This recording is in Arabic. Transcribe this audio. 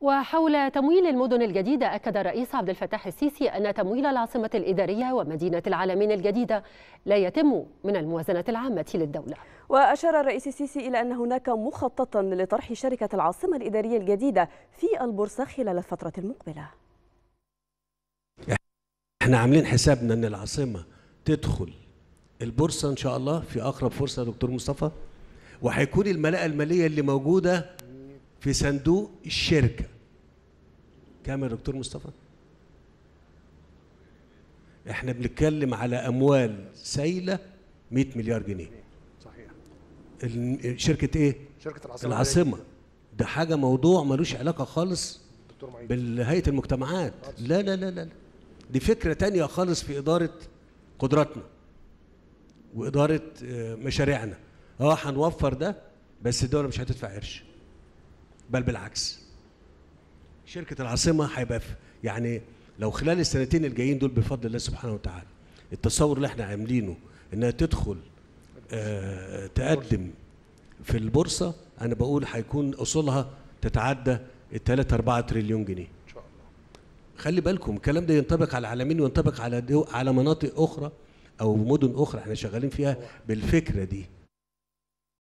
وحول تمويل المدن الجديدة أكد الرئيس عبد الفتاح السيسي أن تمويل العاصمة الإدارية ومدينة العالمين الجديدة لا يتم من الموازنة العامة للدولة وأشار الرئيس السيسي إلى أن هناك مخططا لطرح شركة العاصمة الإدارية الجديدة في البورصة خلال الفترة المقبلة احنا عاملين حسابنا أن العاصمة تدخل البورصة إن شاء الله في أقرب فرصة دكتور مصطفى وهيكون الملاءة المالية اللي موجودة في صندوق الشركه كام يا دكتور مصطفى احنا بنتكلم على اموال سايله 100 مليار جنيه صحيح شركه ايه شركه العاصمه العاصمه ده حاجه موضوع ملوش علاقه خالص بالهيئه المجتمعات لا لا لا لا دي فكره تانية خالص في اداره قدراتنا واداره آه، مشاريعنا اه هنوفر ده بس الدوله مش هتدفع قرش بل بالعكس شركه العاصمه هيبقى يعني لو خلال السنتين الجايين دول بفضل الله سبحانه وتعالى التصور اللي احنا عاملينه انها تدخل آه تقدم في البورصه انا بقول هيكون اصولها تتعدى الثلاثة اربعة تريليون جنيه ان شاء الله خلي بالكم الكلام ده ينطبق على العالمين وينطبق على على مناطق اخرى او مدن اخرى احنا شغالين فيها بالفكره دي